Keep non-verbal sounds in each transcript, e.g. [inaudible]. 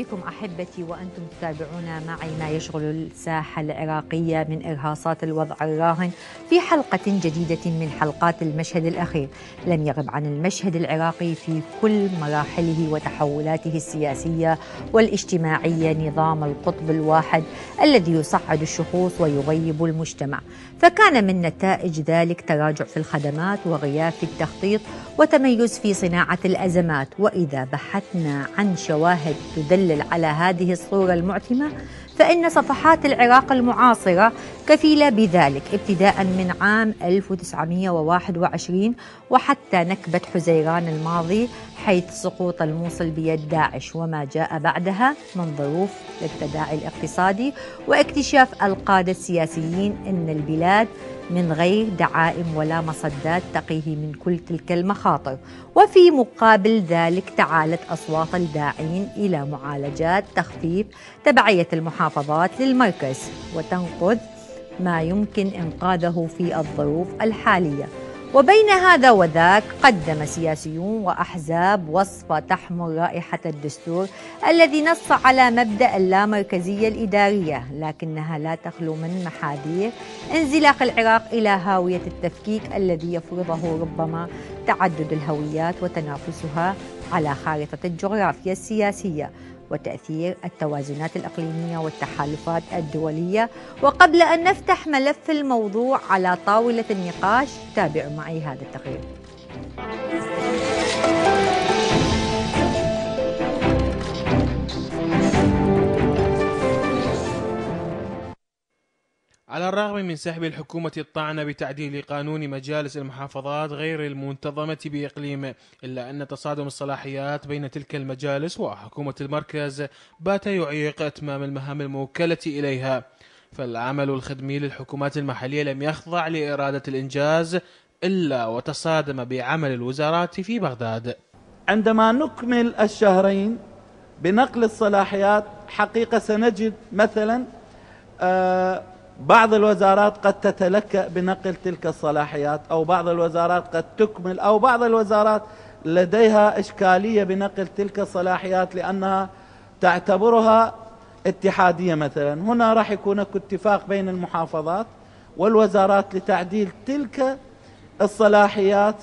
بكم احبتي وانتم تتابعون معي ما يشغل الساحه العراقيه من ارهاصات الوضع الراهن في حلقه جديده من حلقات المشهد الاخير، لم يغب عن المشهد العراقي في كل مراحله وتحولاته السياسيه والاجتماعيه نظام القطب الواحد الذي يصعد الشخوص ويغيب المجتمع، فكان من نتائج ذلك تراجع في الخدمات وغياب في التخطيط وتميز في صناعه الازمات واذا بحثنا عن شواهد تدلل على هذه الصوره المعتمه فإن صفحات العراق المعاصرة كفيلة بذلك ابتداء من عام 1921 وحتى نكبة حزيران الماضي حيث سقوط الموصل بيد داعش وما جاء بعدها من ظروف للتداعي الاقتصادي واكتشاف القادة السياسيين أن البلاد من غير دعائم ولا مصدات تقيه من كل تلك المخاطر وفي مقابل ذلك تعالت أصوات الداعين إلى معالجات تخفيف تبعية المحافظات للمركز وتنقذ ما يمكن إنقاذه في الظروف الحالية وبين هذا وذاك قدم سياسيون وأحزاب وصفة تحمل رائحة الدستور الذي نص على مبدأ اللامركزية الإدارية لكنها لا تخلو من محاذير انزلاق العراق إلى هاوية التفكيك الذي يفرضه ربما تعدد الهويات وتنافسها على خارطة الجغرافيا السياسية وتأثير التوازنات الإقليمية والتحالفات الدولية وقبل أن نفتح ملف الموضوع على طاولة النقاش تابعوا معي هذا التقرير على الرغم من سحب الحكومة الطعن بتعديل قانون مجالس المحافظات غير المنتظمة بإقليم إلا أن تصادم الصلاحيات بين تلك المجالس وحكومة المركز بات يعيق إتمام المهام الموكلة إليها فالعمل الخدمي للحكومات المحلية لم يخضع لإرادة الإنجاز إلا وتصادم بعمل الوزارات في بغداد عندما نكمل الشهرين بنقل الصلاحيات حقيقة سنجد مثلا آه بعض الوزارات قد تتلكأ بنقل تلك الصلاحيات أو بعض الوزارات قد تكمل أو بعض الوزارات لديها إشكالية بنقل تلك الصلاحيات لأنها تعتبرها اتحادية مثلا هنا راح يكون اتفاق بين المحافظات والوزارات لتعديل تلك الصلاحيات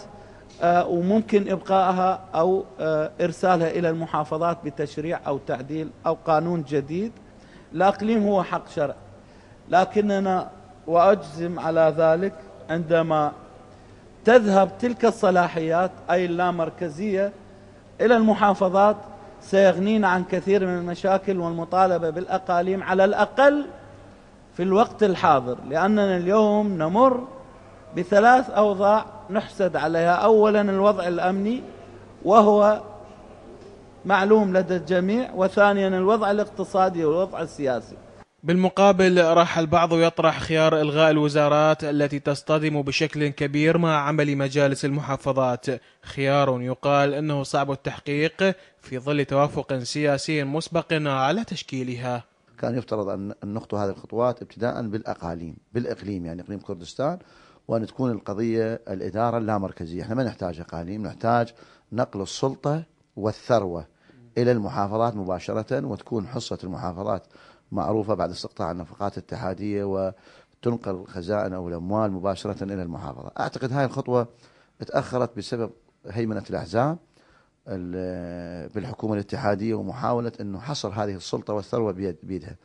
آه، وممكن إبقائها أو آه، إرسالها إلى المحافظات بتشريع أو تعديل أو قانون جديد الأقليم هو حق شرعي لكننا وأجزم على ذلك عندما تذهب تلك الصلاحيات أي اللامركزية إلى المحافظات سيغنينا عن كثير من المشاكل والمطالبة بالأقاليم على الأقل في الوقت الحاضر لأننا اليوم نمر بثلاث أوضاع نحسد عليها أولا الوضع الأمني وهو معلوم لدى الجميع وثانيا الوضع الاقتصادي والوضع السياسي بالمقابل راح البعض يطرح خيار الغاء الوزارات التي تصطدم بشكل كبير مع عمل مجالس المحافظات خيار يقال انه صعب التحقيق في ظل توافق سياسي مسبق على تشكيلها كان يفترض ان نخطو هذه الخطوات ابتداء بالاقاليم بالاقليم يعني اقليم كردستان وان تكون القضيه الاداره اللامركزيه احنا ما نحتاج اقاليم نحتاج نقل السلطه والثروه الى المحافظات مباشره وتكون حصه المحافظات معروفة بعد استقطاع النفقات الاتحادية وتنقل خزائن أو الأموال مباشرة إلى المحافظة أعتقد هاي الخطوة تأخرت بسبب هيمنة الأحزاب بالحكومة الاتحادية ومحاولة أنه حصر هذه السلطة والثروة بيدها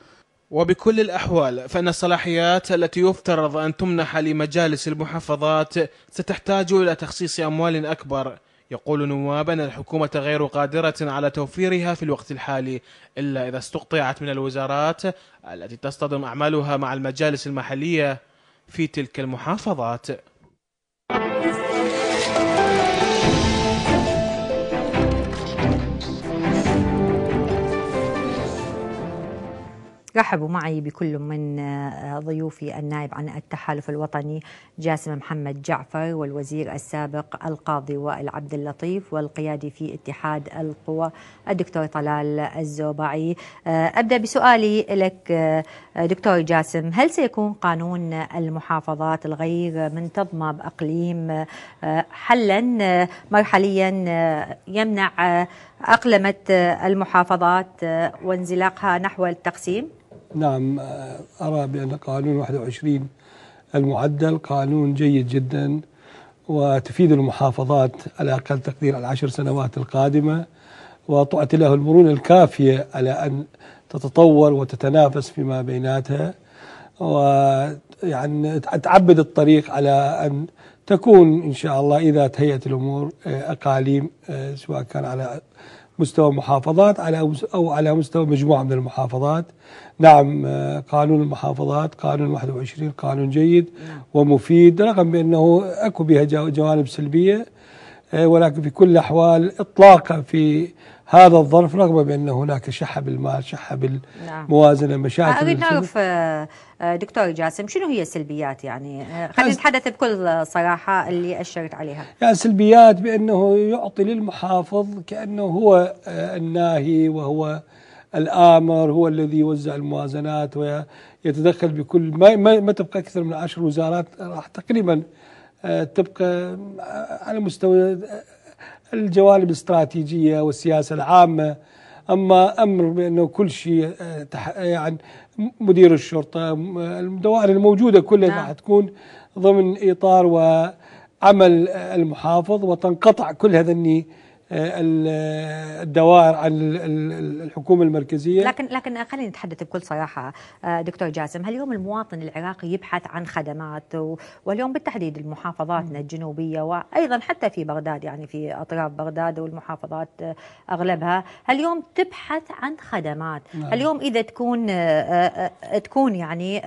وبكل الأحوال فإن الصلاحيات التي يفترض أن تمنح لمجالس المحافظات ستحتاج إلى تخصيص أموال أكبر يقول نواب أن الحكومة غير قادرة على توفيرها في الوقت الحالي إلا إذا استقطعت من الوزارات التي تصطدم أعمالها مع المجالس المحلية في تلك المحافظات رحبوا معي بكل من آه، ضيوفي النائب عن التحالف الوطني جاسم محمد جعفر والوزير السابق القاضي وائل عبد اللطيف والقيادي في اتحاد القوى الدكتور طلال الزوبعي آه، أبدأ بسؤالي لك آه، دكتور جاسم هل سيكون قانون المحافظات الغير منتظمة بأقليم حلا مرحليا يمنع اقلمت المحافظات وانزلاقها نحو التقسيم؟ نعم أرى بأن قانون 21 المعدل قانون جيد جدا وتفيد المحافظات على أقل تقدير العشر سنوات القادمة وتعطي له المرونة الكافية على أن تتطور وتتنافس فيما بيناتها ويعني تعبد الطريق على أن تكون إن شاء الله إذا تهيأت الأمور أقاليم سواء كان على مستوى محافظات على أو على مستوى مجموعة من المحافظات نعم آه، قانون المحافظات قانون 21 قانون جيد ومفيد رغم بأنه أكو بها جوانب سلبية آه، ولكن في كل الأحوال اطلاقا في هذا الظرف رغم بأن هناك شحة بالمال شحة بالموازنة نعم. مشاكل آه، أريد نعرف آه، آه، دكتور جاسم شنو هي السلبيات يعني خلينا نتحدث بكل صراحة اللي أشرت عليها يعني سلبيات بأنه يعطي للمحافظ كأنه هو الناهي وهو الآمر هو الذي يوزع الموازنات ويتدخل بكل ما, ما تبقى أكثر من عشر وزارات راح تقريبا تبقى على مستوى الجوانب الاستراتيجية والسياسة العامة أما أمر بأنه كل شيء آه، آه، يعني مدير الشرطة الدوائر الموجودة كلها نعم. تكون ضمن إطار وعمل المحافظ وتنقطع كل هذا النيه الدوائر عن الحكومه المركزيه لكن لكن خلينا نتحدث بكل صراحه آه، دكتور جاسم هل اليوم المواطن العراقي يبحث عن خدمات واليوم بالتحديد محافظاتنا الجنوبيه وايضا حتى في بغداد يعني في اطراف بغداد والمحافظات آه، اغلبها هل اليوم تبحث عن خدمات نعم. هل اليوم اذا تكون آه، تكون يعني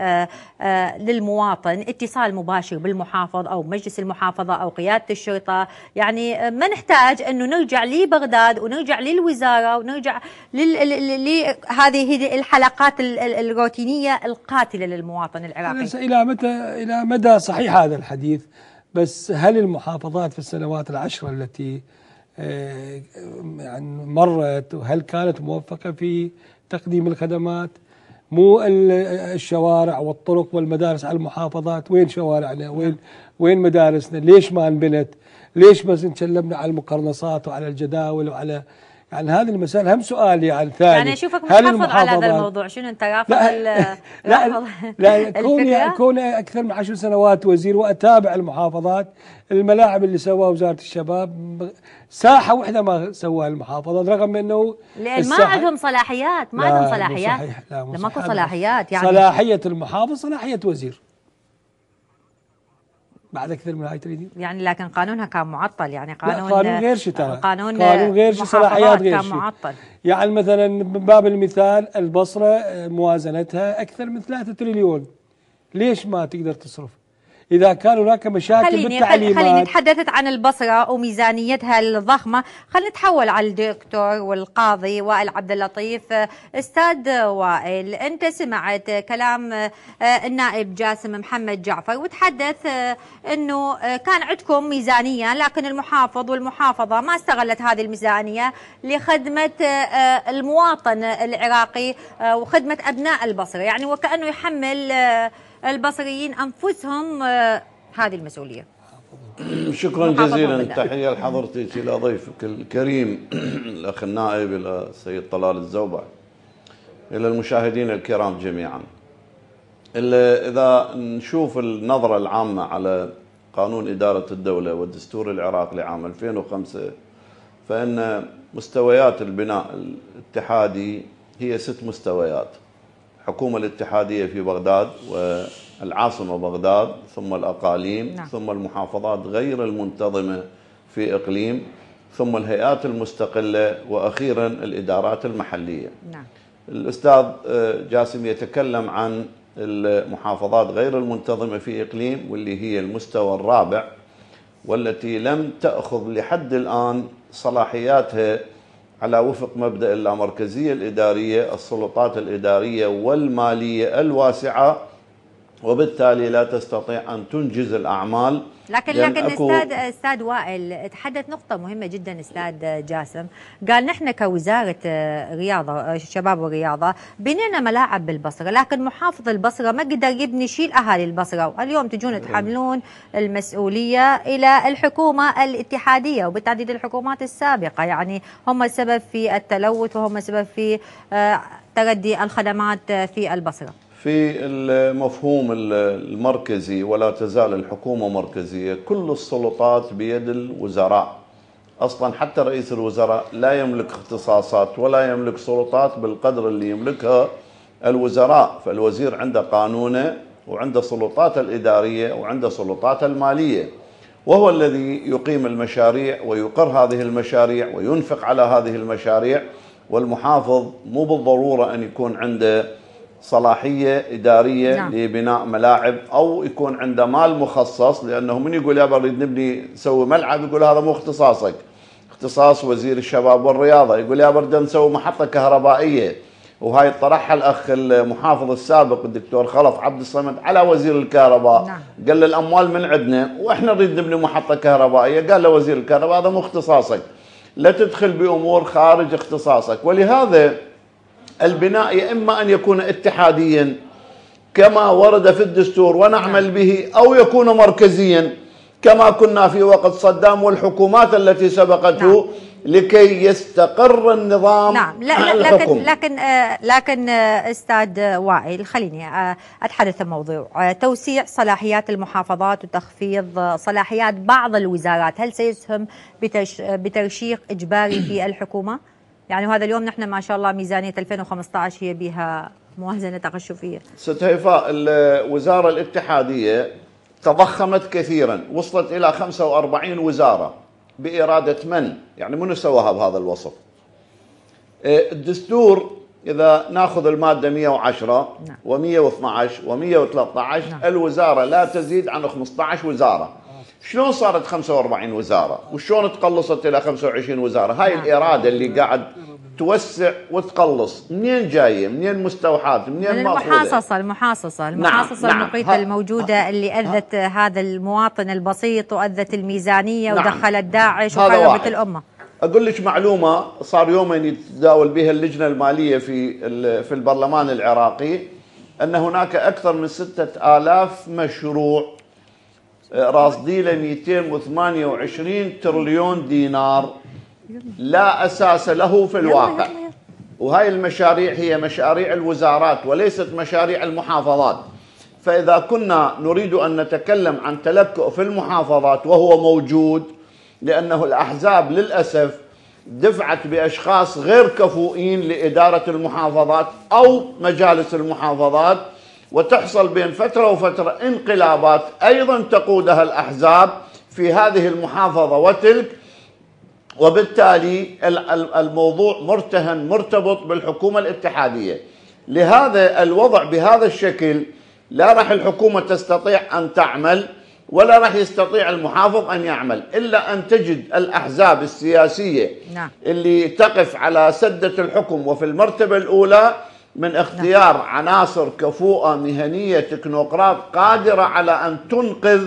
للمواطن اتصال مباشر بالمحافظ او مجلس المحافظه او قياده الشرطه يعني ما نحتاج انه نرجع لبغداد ونرجع للوزاره ونرجع لهذه الحلقات الروتينيه القاتله للمواطن العراقي. الى متى الى مدى صحيح هذا الحديث بس هل المحافظات في السنوات العشره التي يعني مرت وهل كانت موفقه في تقديم الخدمات؟ مو الشوارع والطرق والمدارس على المحافظات وين شوارعنا وين وين مدارسنا ليش ما انبنت ليش بس نتكلمنا على المقرنصات وعلى الجداول وعلى يعني هذه المسائل هم سؤال يعني ثاني يعني اشوفك محافظ على هذا الموضوع شنو انت رافض لا [laughs] لا, لا كوني كوني اكثر من عشر سنوات وزير واتابع المحافظات الملاعب اللي سواها وزاره الشباب ساحه واحده ما سواها المحافظات رغم انه لان ما عندهم صلاحيات ما عندهم صلاحيات لا ما صلاحيات يعني صلاحيه المحافظ صلاحيه وزير بعد اكثر من هاي تريدين يعني لكن قانونها كان معطل يعني قانون لا قانون غير شيء ترى قانون, قانون غير شيء صلاحيات غير شيء معطل يعني مثلا من باب المثال البصره آه، موازنتها اكثر من 3 تريليون ليش ما تقدر تصرف؟ إذا كان هناك مشاكل خليني بالتعليمات خليني تحدثت عن البصرة وميزانيتها الضخمة خلينا نتحول على الدكتور والقاضي وائل عبد اللطيف أستاذ وائل أنت سمعت كلام آه، النائب جاسم محمد جعفر وتحدث آه، أنه آه، كان عندكم ميزانية لكن المحافظ والمحافظة ما استغلت هذه الميزانية لخدمة المواطن العراقي وخدمة أبناء البصرة يعني وكأنه يحمل البصريين أنفسهم آه، هذه المسؤولية [clears throat] شكرا جزيلا تحية لحضرتك إلى ضيفك الكريم الأخ النائب إلى السيد طلال الزوبع إلى المشاهدين الكرام جميعا إذا نشوف النظرة العامة على قانون إدارة الدولة والدستور العراقي لعام 2005 فإن مستويات البناء الاتحادي هي ست مستويات الحكومة الاتحادية في بغداد والعاصمة بغداد ثم الأقاليم نعم. ثم المحافظات غير المنتظمة في إقليم ثم الهيئات المستقلة وأخيرا الإدارات المحلية نعم. الأستاذ آه، جاسم يتكلم عن المحافظات غير المنتظمة في إقليم واللي هي المستوى الرابع والتي لم تأخذ لحد الآن صلاحياتها على وفق مبدأ اللامركزية الإدارية السلطات الإدارية والمالية الواسعة وبالتالي لا تستطيع أن تنجز الأعمال لكن لكن استاذ استاذ وائل تحدث نقطة مهمة جدا استاذ جاسم، قال نحن كوزارة آه، رياضة آه، شباب ورياضة بنينا ملاعب بالبصرة، لكن محافظ البصرة ما قدر يبني شيء لأهالي البصرة، اليوم تجون نعم. تحملون المسؤولية إلى الحكومة الاتحادية وبالتحديد الحكومات السابقة، يعني هم السبب في التلوث وهم السبب في آه، تردي الخدمات في البصرة. في المفهوم المركزي ولا تزال الحكومة مركزية كل السلطات بيد الوزراء أصلا حتى رئيس الوزراء لا يملك اختصاصات ولا يملك سلطات بالقدر اللي يملكها الوزراء فالوزير عنده قانونه وعنده سلطاته الإدارية وعنده سلطاته المالية وهو الذي يقيم المشاريع ويقر هذه المشاريع وينفق على هذه المشاريع والمحافظ مو بالضرورة أن يكون عنده صلاحية إدارية نعم. لبناء ملاعب أو يكون عنده مال مخصص لأنه من يقول يا بريد نبني نسوي ملعب يقول هذا مو اختصاصك اختصاص وزير الشباب والرياضة يقول يا بريد نسوي محطة كهربائية وهاي طرحها الأخ المحافظ السابق الدكتور خلف عبد الصمد على وزير الكهرباء نعم. قال له الأموال من عندنا وإحنا نريد نبني محطة كهربائية قال له وزير الكهرباء هذا مو اختصاصك لا تدخل بأمور خارج اختصاصك ولهذا البناء يا إما أن يكون اتحاديا كما ورد في الدستور ونعمل به أو يكون مركزيا كما كنا في وقت صدام والحكومات التي سبقته نعم. لكي يستقر النظام نعم لا لا الحكم. لكن لكن آه لكن آه استاذ وائل خليني آه اتحدث الموضوع آه توسيع صلاحيات المحافظات وتخفيض آه، صلاحيات بعض الوزارات هل سيسهم بترشيق اجباري في الحكومه؟ يعني وهذا اليوم نحن ما شاء الله ميزانية 2015 هي بها موازنة تقشفية ست هيفاء الوزارة الاتحادية تضخمت كثيرا وصلت إلى 45 وزارة بإرادة من؟ يعني من سواها بهذا الوصف إيه، الدستور إذا ناخذ المادة 110 و112 و113 الوزارة لا تزيد عن 15 وزارة شلون صارت 45 وزاره وشلون تقلصت الى 25 وزاره هاي نعم. الاراده اللي قاعد توسع وتقلص منين جايه منين مستوحاه منين من المحاصصه المحاصصه المحاصصه نعم. المقيته نعم. الموجوده ها. اللي اذت ها. هذا المواطن البسيط واذت الميزانيه نعم. ودخلت داعش وخربت الامه اقول لك معلومه صار يومين يتداول بها اللجنه الماليه في في البرلمان العراقي ان هناك اكثر من 6000 مشروع راصدي له 228 ترليون دينار لا اساس له في الواقع وهي المشاريع هي مشاريع الوزارات وليست مشاريع المحافظات فاذا كنا نريد ان نتكلم عن تلكؤ في المحافظات وهو موجود لانه الاحزاب للاسف دفعت باشخاص غير كفؤين لاداره المحافظات او مجالس المحافظات وتحصل بين فترة وفترة انقلابات أيضا تقودها الأحزاب في هذه المحافظة وتلك وبالتالي الموضوع مرتهن مرتبط بالحكومة الاتحادية لهذا الوضع بهذا الشكل لا راح الحكومة تستطيع أن تعمل ولا راح يستطيع المحافظ أن يعمل إلا أن تجد الأحزاب السياسية نعم. اللي تقف على سدة الحكم وفي المرتبة الأولى من اختيار نعم. عناصر كفوءة مهنية تكنوقراط قادرة على أن تنقذ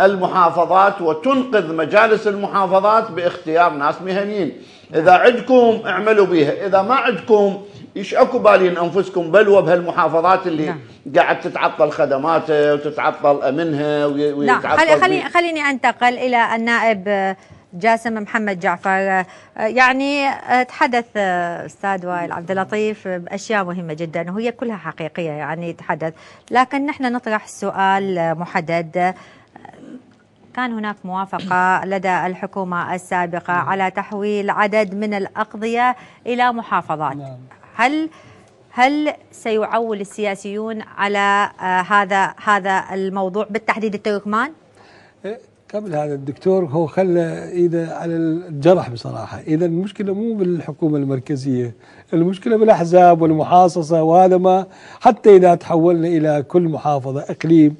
المحافظات وتنقذ مجالس المحافظات باختيار ناس مهنيين نعم. إذا عندكم اعملوا بيها إذا ما عندكم ايش اكو بالين انفسكم بلوى بهالمحافظات اللي نعم. قاعد تتعطل خدماتها وتتعطل امنها نعم. ويتعطل نعم خليني خليني انتقل الى النائب جاسم محمد جعفر آه، يعني آه، تحدث آه، استاذ وائل عبد اللطيف باشياء مهمه جدا وهي كلها حقيقيه يعني تحدث لكن نحن نطرح سؤال محدد كان هناك موافقة [coughs] لدى الحكومة السابقة نعم. على تحويل عدد من الأقضية إلى محافظات نعم. هل هل سيعول السياسيون على هذا هذا الموضوع بالتحديد التركمان؟ قبل هذا الدكتور هو خلى ايده على الجرح بصراحه، اذا المشكله مو بالحكومه المركزيه، المشكله بالاحزاب والمحاصصه وهذا ما حتى اذا تحولنا الى كل محافظه اقليم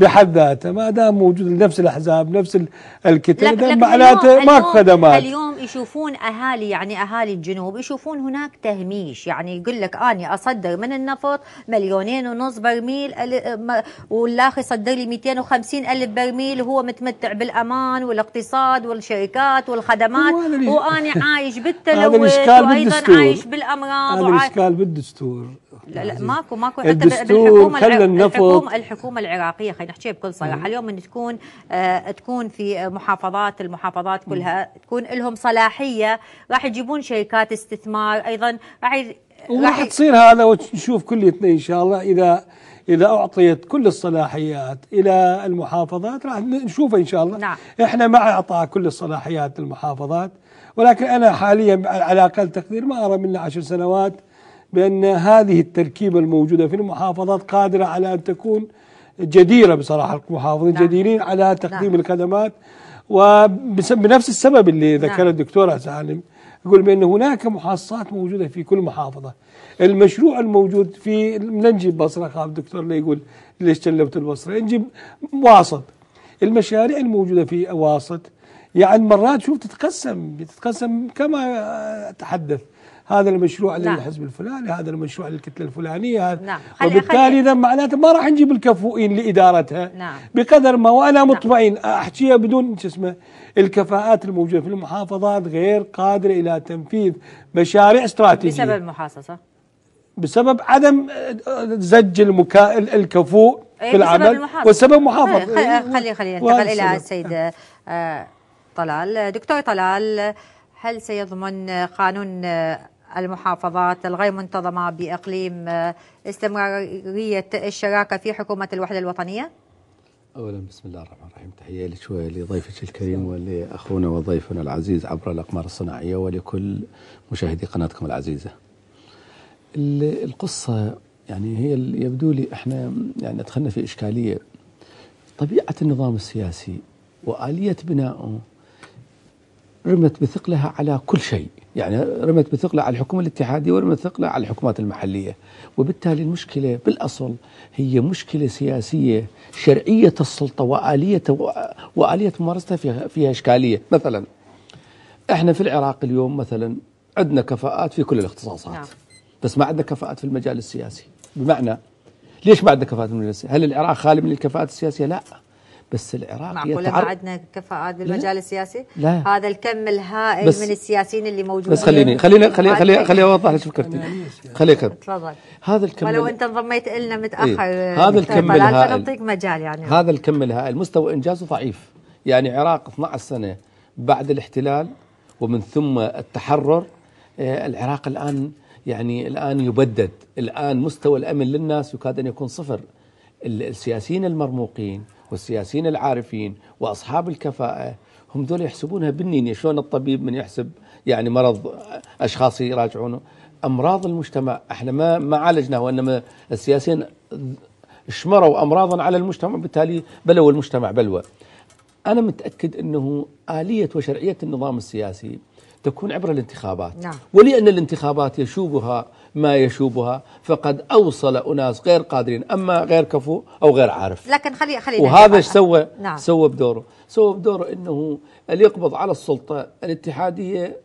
بحد ذاته ما دام موجود نفس الاحزاب نفس الكتله معناته ما خدمات اليوم يشوفون اهالي يعني اهالي الجنوب يشوفون هناك تهميش يعني يقول لك اني اصدر من النفط مليونين ونص برميل والاخ يصدر لي 250 الف برميل وهو متمتع بالامان والاقتصاد والشركات والخدمات واني عايش [laughs] بالتلوث وايضا عايش بالامراض هذا الاشكال بالدستور لا لا ماكو ماكو حتى بالحكومه خلى النفط الحكومه, الحكومة العراقيه خلينا نحكيها بكل صراحه اليوم من تكون آه تكون في محافظات المحافظات كلها تكون لهم صلاحيه راح يجيبون شركات استثمار ايضا راح راح تصير هذا ونشوف كليتنا ان شاء الله اذا اذا اعطيت كل الصلاحيات الى المحافظات راح نشوفها ان شاء الله نعم. احنا مع اعطاء كل الصلاحيات للمحافظات ولكن انا حاليا على اقل تقدير ما ارى من عشر سنوات بأن هذه التركيبة الموجودة في المحافظات قادرة على أن تكون جديرة بصراحة المحافظين نعم. جديرين على تقديم نعم. الخدمات وبنفس السبب اللي ذكره نعم. الدكتورة سالم يقول بأن هناك محاصصات موجودة في كل محافظة المشروع الموجود في نجيب بصرة خاف الدكتور لا يقول ليش جلبت البصرة نجيب واسط المشاريع الموجودة في واسط يعني مرات شوف تتقسم تتقسم كما تحدث هذا المشروع نعم. للحزب الفلاني هذا المشروع للكتله الفلانيه هذا نعم. وبالتالي اذا معناته ما راح نجيب الكفؤين لادارتها نعم. بقدر ما وانا نعم. مطمئن نعم. احكيها بدون شو اسمه الكفاءات الموجوده في المحافظات غير قادره الى تنفيذ مشاريع استراتيجيه بسبب المحاصصه بسبب عدم آه، زج المكا... الكفوء إيه، في العمل والسبب إيه، محافظ خلي خلي ننتقل الى السيد آه، طلال دكتور طلال هل سيضمن قانون آه، المحافظات الغير منتظمة بإقليم آه، استمرارية الشراكة في حكومة الوحدة الوطنية؟ أولا بسم الله الرحمن الرحيم تحية لك ولضيفك الكريم ولأخونا وضيفنا العزيز عبر الأقمار الصناعية ولكل مشاهدي قناتكم العزيزة القصة يعني هي يبدو لي احنا يعني دخلنا في إشكالية طبيعة النظام السياسي وآلية بنائه رمت بثقلها على كل شيء يعني رمت بثقلها على الحكومة الاتحادية ورمت ثقلها على الحكومات المحلية وبالتالي المشكلة بالأصل هي مشكلة سياسية شرعية السلطة وآلية وآلية ممارستها فيها, فيها إشكالية مثلا احنا في العراق اليوم مثلا عندنا كفاءات في كل الاختصاصات نعم. بس ما عندنا كفاءات في المجال السياسي بمعنى ليش ما عندنا كفاءات في المجال السياسي هل العراق خالي من الكفاءات السياسية لا بس العراق معقولة ما عندنا كفاءات بالمجال السياسي؟ لا هذا الكم الهائل من السياسيين اللي موجودين بس خليني خليني خليني خليني, خلي اوضح لك فكرتي خليك تفضل هذا الكم ولو انت انضميت لنا إيه. متاخر إيه؟ هذا الكم الهائل مجال يعني هذا الكم الهائل مستوى انجازه ضعيف يعني عراق 12 سنه بعد الاحتلال ومن ثم التحرر إيه، العراق الان يعني الان يبدد الان مستوى الامن للناس يكاد ان يكون صفر السياسيين المرموقين والسياسيين العارفين واصحاب الكفاءه هم ذول يحسبونها بالنينيه يعني شلون الطبيب من يحسب يعني مرض اشخاص يراجعونه امراض المجتمع احنا ما ما عالجناها وانما السياسيين شمروا امراضا على المجتمع بالتالي بلوا المجتمع بلوى. انا متاكد انه اليه وشرعيه النظام السياسي تكون عبر الانتخابات نعم. ولان الانتخابات يشوبها ما يشوبها فقد أوصل أناس غير قادرين أما غير كفو أو غير عارف لكن خلي خلينا وهذا ايش سوى نعم. سوى بدوره سوى بدوره أنه اللي يقبض على السلطة الاتحادية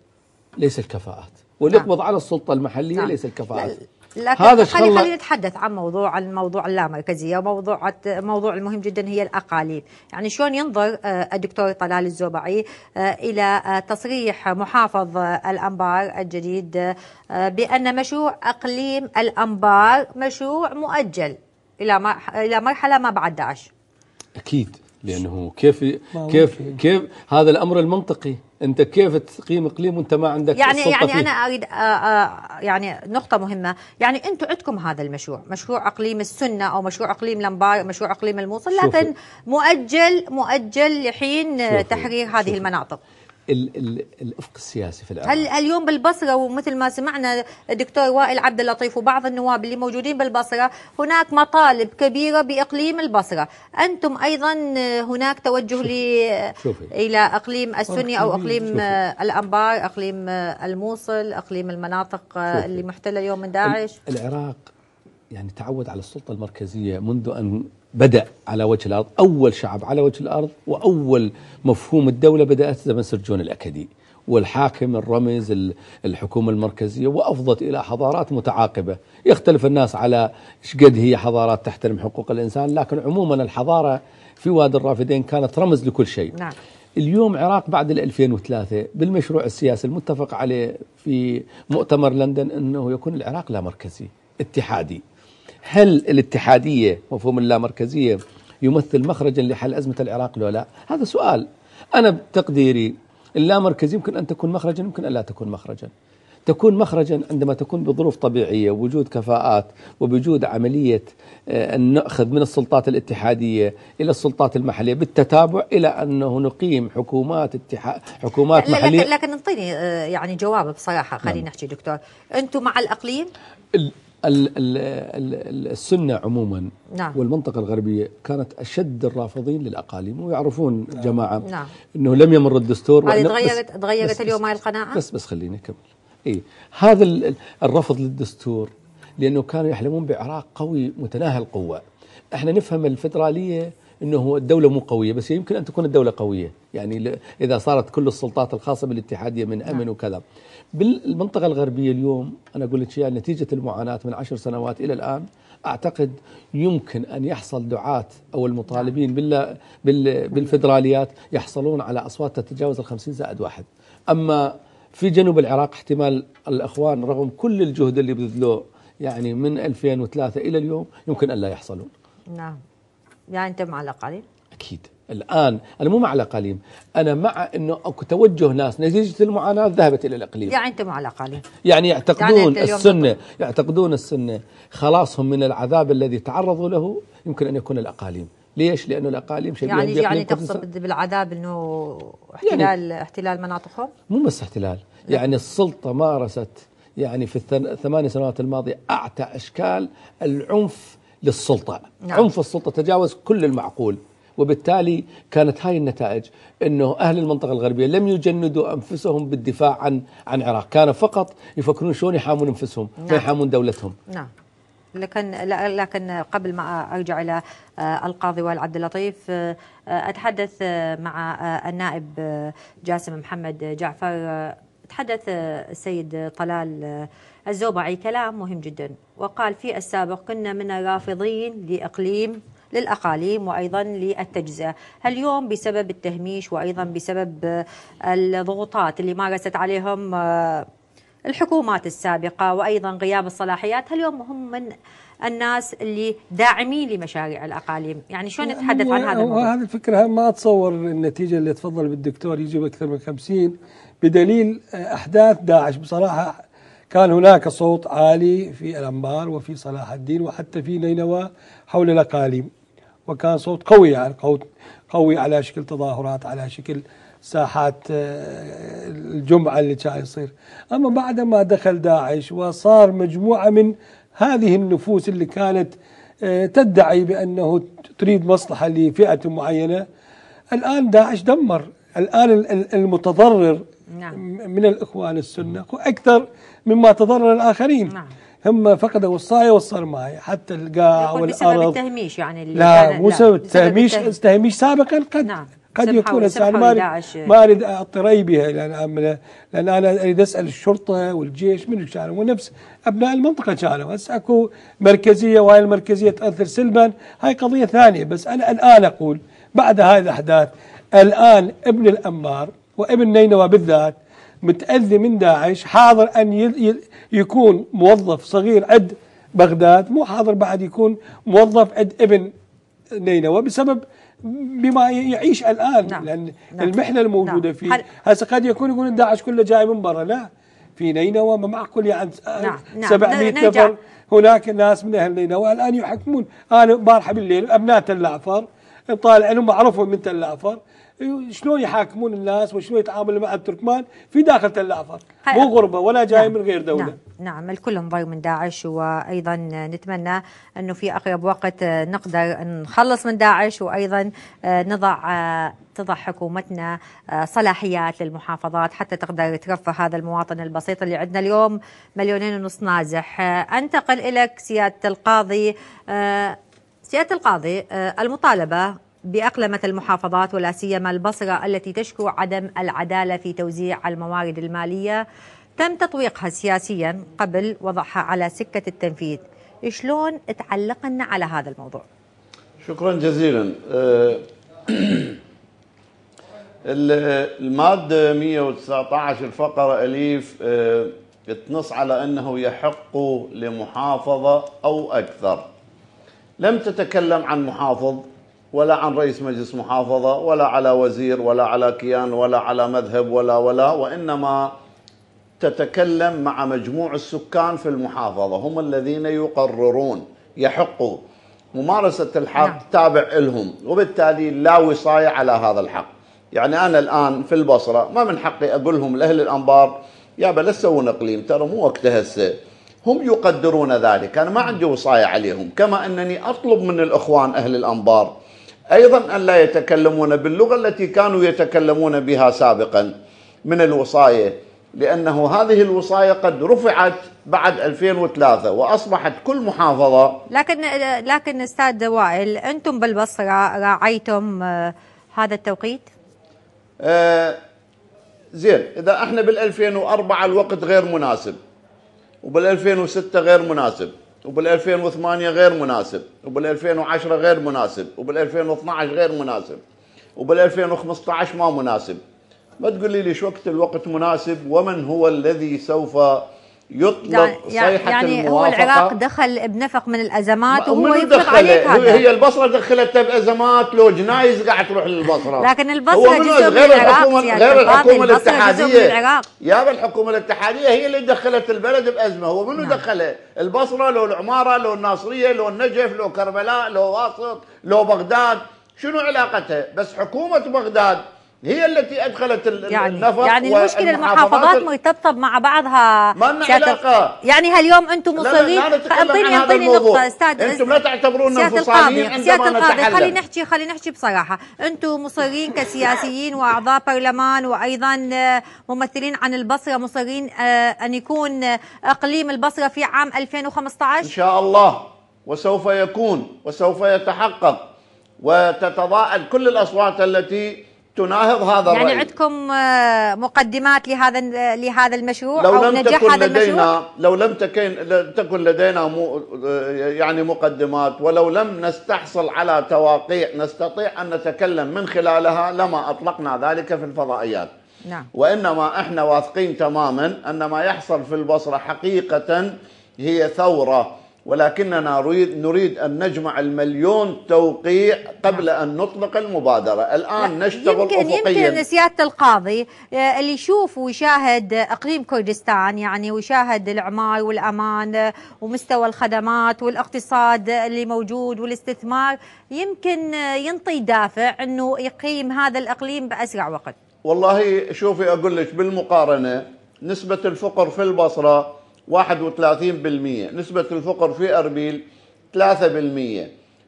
ليس الكفاءات واللي نعم. يقبض على السلطة المحلية نعم. ليس الكفاءات لكن هذا خلي خلينا نتحدث عن موضوع الموضوع اللامركزيه وموضوع موضوع المهم جدا هي الاقاليم، يعني شلون ينظر آه، الدكتور طلال الزوبعي آه، الى آه، تصريح محافظ الانبار الجديد بان مشروع اقليم الانبار مشروع مؤجل الى الى مرحله ما بعد داعش. اكيد لانه كيف كيف كيف هذا الامر المنطقي انت كيف تقيم اقليم وانت ما عندك يعني يعني فيه؟ انا اريد آآ آه، آآ آه، يعني نقطه مهمه يعني انتم عندكم هذا المشروع مشروع اقليم السنه او مشروع اقليم لمباي او مشروع اقليم الموصل لكن مؤجل مؤجل لحين شوفي. تحرير هذه شوفي. المناطق ال ال الافق السياسي في العراق هل اليوم بالبصره ومثل ما سمعنا الدكتور وائل عبد اللطيف وبعض النواب اللي موجودين بالبصره هناك مطالب كبيره باقليم البصره، انتم ايضا هناك توجه شوف. ل شوفي. الى اقليم السني او اقليم شوفي. الانبار، اقليم الموصل، اقليم المناطق شوفي. اللي محتله اليوم من داعش العراق يعني تعود على السلطه المركزيه منذ ان بدأ على وجه الأرض أول شعب على وجه الأرض وأول مفهوم الدولة بدأت زمن سرجون الأكدي والحاكم الرمز الحكومة المركزية وأفضت إلى حضارات متعاقبة يختلف الناس على شقد هي حضارات تحترم حقوق الإنسان لكن عموما الحضارة في وادي الرافدين كانت رمز لكل شيء نعم. اليوم عراق بعد 2003 بالمشروع السياسي المتفق عليه في مؤتمر لندن أنه يكون العراق لا مركزي اتحادي هل الاتحادية مفهوم اللامركزية يمثل مخرجا لحل أزمة العراق لو لا هذا سؤال أنا بتقديري اللامركزية يمكن أن تكون مخرجا يمكن أن لا تكون مخرجا تكون مخرجا عندما تكون بظروف طبيعية وجود كفاءات وبوجود عملية أن آه، نأخذ من السلطات الاتحادية إلى السلطات المحلية بالتتابع إلى أنه نقيم حكومات اتحاد حكومات لكن محلية لكن انطيني آه، يعني جواب بصراحة خلينا نحكي نعم. دكتور أنتم مع الأقليم السنة عموما نعم. والمنطقة الغربية كانت أشد الرافضين للأقاليم ويعرفون نعم. جماعة نعم. أنه لم يمر الدستور هذه تغيرت تغيرت اليوم هاي القناعة بس بس خليني أكمل إيه هذا الرفض للدستور لأنه كانوا يحلمون بعراق قوي متناهي القوة احنا نفهم الفدرالية انه هو الدوله مو قويه بس يمكن ان تكون الدوله قويه يعني اذا صارت كل السلطات الخاصه بالاتحاديه من امن نعم. وكذا بالمنطقة الغربية اليوم أنا أقول لك يعني نتيجة المعاناة من عشر سنوات إلى الآن أعتقد يمكن أن يحصل دعاة أو المطالبين نعم. بال بال بالفدراليات يحصلون على أصوات تتجاوز الخمسين زائد واحد أما في جنوب العراق احتمال الأخوان رغم كل الجهد اللي بذلوه يعني من 2003 إلى اليوم يمكن أن لا يحصلون نعم يعني أنت مع الأقاليم أكيد الآن أنا مو مع الأقاليم أنا مع أنه أكو توجه ناس نتيجة المعاناة ذهبت إلى الأقليم يعني أنت مع الأقاليم يعني يعتقدون يعني السنة يعتقدون السنة خلاصهم من العذاب الذي تعرضوا له يمكن أن يكون الأقاليم ليش؟ لانه الاقاليم شبيه يعني يعني تقصد بالعذاب انه يعني احتلال يعني احتلال مناطقهم؟ مو بس احتلال، يعني السلطه مارست يعني في الثمان سنوات الماضيه اعتى اشكال العنف للسلطه، نعم. عنف السلطه تجاوز كل المعقول، وبالتالي كانت هاي النتائج انه اهل المنطقه الغربيه لم يجندوا انفسهم بالدفاع عن عن العراق، كانوا فقط يفكرون شلون يحامون انفسهم، نعم. يحامون دولتهم. نعم. لكن لكن قبل ما ارجع الى آه، القاضي وائل عبد اللطيف آه، آه، اتحدث مع النائب جاسم محمد جعفر تحدث السيد طلال الزوبعي كلام مهم جدا وقال في السابق كنا من الرافضين لاقليم للأقاليم وأيضا للتجزئة اليوم بسبب التهميش وأيضا بسبب الضغوطات اللي مارست عليهم آه، الحكومات السابقة وأيضا غياب الصلاحيات هل اليوم هم من الناس اللي داعمين لمشاريع الأقاليم يعني شلون نتحدث عن هذا الموضوع هذه الفكرة ما أتصور النتيجة اللي تفضل بالدكتور يجيب أكثر من 50 بدليل آه، أحداث داعش بصراحة كان هناك صوت عالي في الأنبار وفي صلاح الدين وحتى في نينوى حول الأقاليم وكان صوت قوي يعني قوي على شكل تظاهرات على شكل ساحات آه، الجمعة اللي كان يصير أما بعد ما دخل داعش وصار مجموعة من هذه النفوس اللي كانت آه، تدعي بأنه تريد مصلحة لفئة معينة الآن داعش دمر الآن المتضرر نعم. من الاخوان السنة وأكثر مما تضرر الآخرين نعم. هم فقدوا الصاية والصرماية حتى القاع والأرض بسبب التهميش يعني اللي لا مو سبب التهميش التهميش سابقا قد نعم. قد يكون هسه انا ما اريد اطري بها لان لان انا اريد اسال الشرطه والجيش من كانوا ونفس ابناء المنطقه كانوا هسه اكو مركزيه وهاي المركزيه تاثر سلبا هاي قضيه ثانيه بس انا الان اقول بعد هاي الاحداث الان ابن الامار وابن نينوى بالذات متأذي من داعش حاضر أن يكون موظف صغير عند بغداد مو حاضر بعد يكون موظف عند ابن نينوى بسبب بما يعيش الآن نعم. لأن نعم. المحنة الموجودة نعم. فيه هسه قد يكون يقول داعش كله جاي من برا لا في نينوى ما معقول يعني نعم. 700 نعم. نعم. نفر هناك ناس من أهل نينوى الآن يحكمون أنا امبارحة بالليل أبناء تل الأعفار طالع لهم معروفهم من تل شلون يحاكمون الناس وشلون يتعاملوا مع التركمان في داخل تل العفار مو غربه ولا جاي نعم من غير دوله نعم, نعم الكل انضوي من داعش وايضا نتمنى انه في اقرب وقت نقدر نخلص من داعش وايضا نضع تضع حكومتنا صلاحيات للمحافظات حتى تقدر ترفع هذا المواطن البسيط اللي عندنا اليوم مليونين ونص نازح انتقل اليك سياده القاضي سياده القاضي المطالبه باقلمت المحافظات ولا سيما البصرة التي تشكو عدم العدالة في توزيع الموارد المالية تم تطويقها سياسيا قبل وضعها على سكة التنفيذ شلون تعلقنا على هذا الموضوع شكرا جزيلا آه، [clears throat] المادة 119 الفقرة أليف آه، تنص على أنه يحق لمحافظة أو أكثر لم تتكلم عن محافظ ولا عن رئيس مجلس محافظة ولا على وزير ولا على كيان ولا على مذهب ولا ولا وإنما تتكلم مع مجموع السكان في المحافظة هم الذين يقررون يحق ممارسة الحق نعم. تابع لهم وبالتالي لا وصاية على هذا الحق يعني أنا الآن في البصرة ما من حقي أقول لهم لأهل الأنبار يا بل تسوون إقليم ترى مو وقت هسه هم يقدرون ذلك أنا ما عندي وصاية عليهم كما أنني أطلب من الإخوان أهل الأنبار أيضا أن لا يتكلمون باللغة التي كانوا يتكلمون بها سابقا من الوصاية لأنه هذه الوصاية قد رفعت بعد 2003 وأصبحت كل محافظة لكن لكن أستاذ وائل أنتم بالبصرة راعيتم آه، هذا التوقيت؟ آه زين إذا احنا بال 2004 الوقت غير مناسب وبال 2006 غير مناسب وبال2008 غير مناسب وبال2010 غير مناسب وبال2012 غير مناسب وبال2015 ما مناسب ما تقولي لي شو وقت الوقت مناسب ومن هو الذي سوف يطلق يعني-, يعني صيحة يعني الموافقة يعني هو العراق دخل بنفق من الأزمات وهو يطلق عليك هذا هي البصرة دخلتها بأزمات لو جنايز قاعد تروح للبصرة لكن البصرة جزء من العراق غير الحكومة الاتحادية يا الحكومة الاتحادية هي اللي دخلت البلد بأزمة هو منو نعم. دخلها البصرة لو العمارة لو الناصرية لو النجف لو كربلاء لو واسط لو بغداد شنو علاقتها بس حكومة بغداد هي التي ادخلت يعني النفط يعني المشكله المحافظات مرتبطه مع بعضها ما لنا علاقه يعني هاليوم انتم مصرين اعطيني اعطيني نقطه استاذ انتم لا تعتبرون انفصاليين عندما القاضي خلينا نحكي خلينا نحكي بصراحه انتم مصرين كسياسيين واعضاء برلمان وايضا آه، ممثلين عن البصره مصرين آه، ان يكون آه، اقليم البصره في عام 2015 ان شاء الله وسوف يكون وسوف يتحقق وتتضاءل كل الاصوات التي تناهض هذا يعني الرأي. عندكم آه، مقدمات لهذا لهذا المشروع لو أو لم نجاح تكن هذا لدينا المشروع؟ لو لم تكن تكن لدينا آه، يعني مقدمات ولو لم نستحصل على تواقيع نستطيع أن نتكلم من خلالها لما أطلقنا ذلك في الفضائيات نعم. وإنما إحنا واثقين تماما أن ما يحصل في البصرة حقيقة هي ثورة ولكننا نريد نريد ان نجمع المليون توقيع قبل نعم. ان نطلق المبادره، الان نعم. نشتغل يمكن افقيا يمكن سياده القاضي آه، اللي يشوف ويشاهد اقليم كردستان يعني ويشاهد العمال والامان آه، ومستوى الخدمات والاقتصاد اللي موجود والاستثمار يمكن آه، ينطي دافع انه يقيم هذا الاقليم باسرع وقت. والله شوفي اقول لك بالمقارنه نسبه الفقر في البصره 31% نسبة الفقر في أربيل 3%